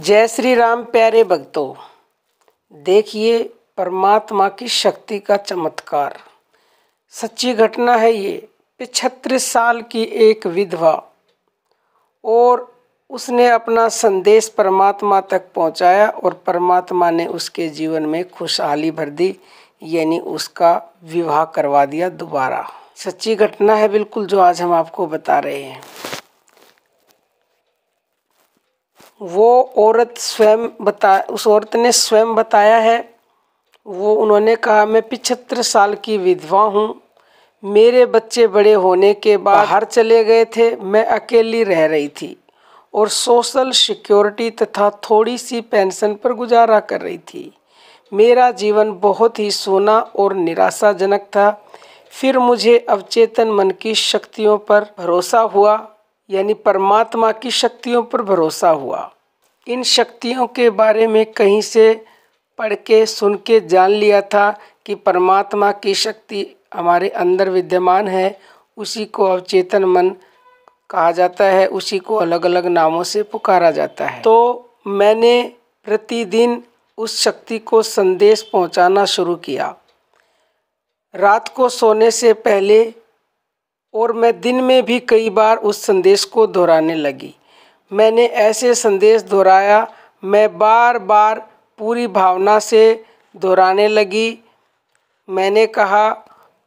जय श्री राम प्यारे भक्तों देखिए परमात्मा की शक्ति का चमत्कार सच्ची घटना है ये पिछहत्तर साल की एक विधवा और उसने अपना संदेश परमात्मा तक पहुंचाया और परमात्मा ने उसके जीवन में खुशहाली भर दी यानी उसका विवाह करवा दिया दोबारा सच्ची घटना है बिल्कुल जो आज हम आपको बता रहे हैं वो औरत स्वयं बता उस औरत ने स्वयं बताया है वो उन्होंने कहा मैं पिछहत्तर साल की विधवा हूँ मेरे बच्चे बड़े होने के बाद हर चले गए थे मैं अकेली रह रही थी और सोशल सिक्योरिटी तथा थोड़ी सी पेंशन पर गुजारा कर रही थी मेरा जीवन बहुत ही सोना और निराशाजनक था फिर मुझे अवचेतन मन की शक्तियों पर भरोसा हुआ यानी परमात्मा की शक्तियों पर भरोसा हुआ इन शक्तियों के बारे में कहीं से पढ़ के सुन के जान लिया था कि परमात्मा की शक्ति हमारे अंदर विद्यमान है उसी को अवचेतन मन कहा जाता है उसी को अलग अलग नामों से पुकारा जाता है तो मैंने प्रतिदिन उस शक्ति को संदेश पहुंचाना शुरू किया रात को सोने से पहले और मैं दिन में भी कई बार उस संदेश को दोहराने लगी मैंने ऐसे संदेश दोहराया मैं बार बार पूरी भावना से दोहराने लगी मैंने कहा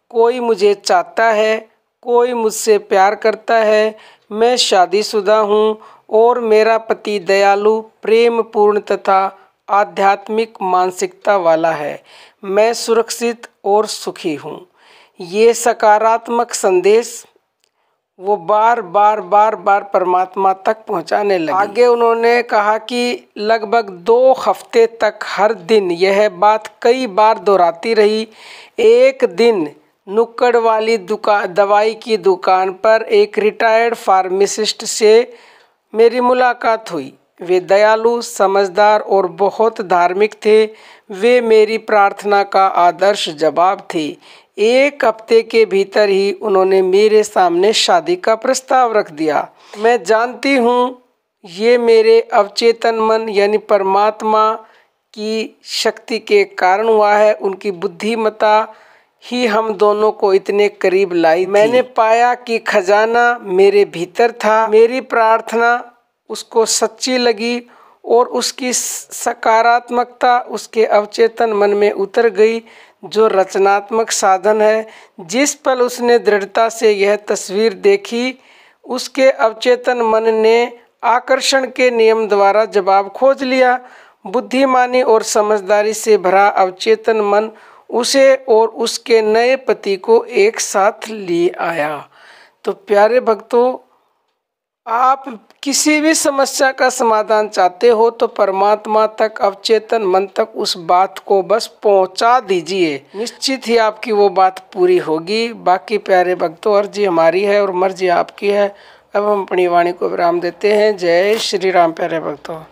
कोई मुझे चाहता है कोई मुझसे प्यार करता है मैं शादीशुदा हूँ और मेरा पति दयालु प्रेम पूर्ण तथा आध्यात्मिक मानसिकता वाला है मैं सुरक्षित और सुखी हूँ ये सकारात्मक संदेश वो बार बार बार बार परमात्मा तक पहुंचाने लगे आगे उन्होंने कहा कि लगभग दो हफ्ते तक हर दिन यह बात कई बार दोहराती रही एक दिन नुक्कड़ वाली दुका दवाई की दुकान पर एक रिटायर्ड फार्मासिस्ट से मेरी मुलाकात हुई वे दयालु समझदार और बहुत धार्मिक थे वे मेरी प्रार्थना का आदर्श जवाब थे एक हफ्ते के भीतर ही उन्होंने मेरे सामने शादी का प्रस्ताव रख दिया मैं जानती हूँ ये मेरे अवचेतन मन यानी परमात्मा की शक्ति के कारण हुआ है उनकी बुद्धिमता ही हम दोनों को इतने करीब लाई मैंने पाया कि खजाना मेरे भीतर था मेरी प्रार्थना उसको सच्ची लगी और उसकी सकारात्मकता उसके अवचेतन मन में उतर गई जो रचनात्मक साधन है जिस पल उसने दृढ़ता से यह तस्वीर देखी उसके अवचेतन मन ने आकर्षण के नियम द्वारा जवाब खोज लिया बुद्धिमानी और समझदारी से भरा अवचेतन मन उसे और उसके नए पति को एक साथ ले आया तो प्यारे भक्तों आप किसी भी समस्या का समाधान चाहते हो तो परमात्मा तक अवचेतन मन तक उस बात को बस पहुंचा दीजिए निश्चित ही आपकी वो बात पूरी होगी बाकी प्यारे भक्तों अर्जी हमारी है और मर्जी आपकी है अब हम अपनी वाणी को विराम देते हैं जय श्री राम प्यारे भक्तों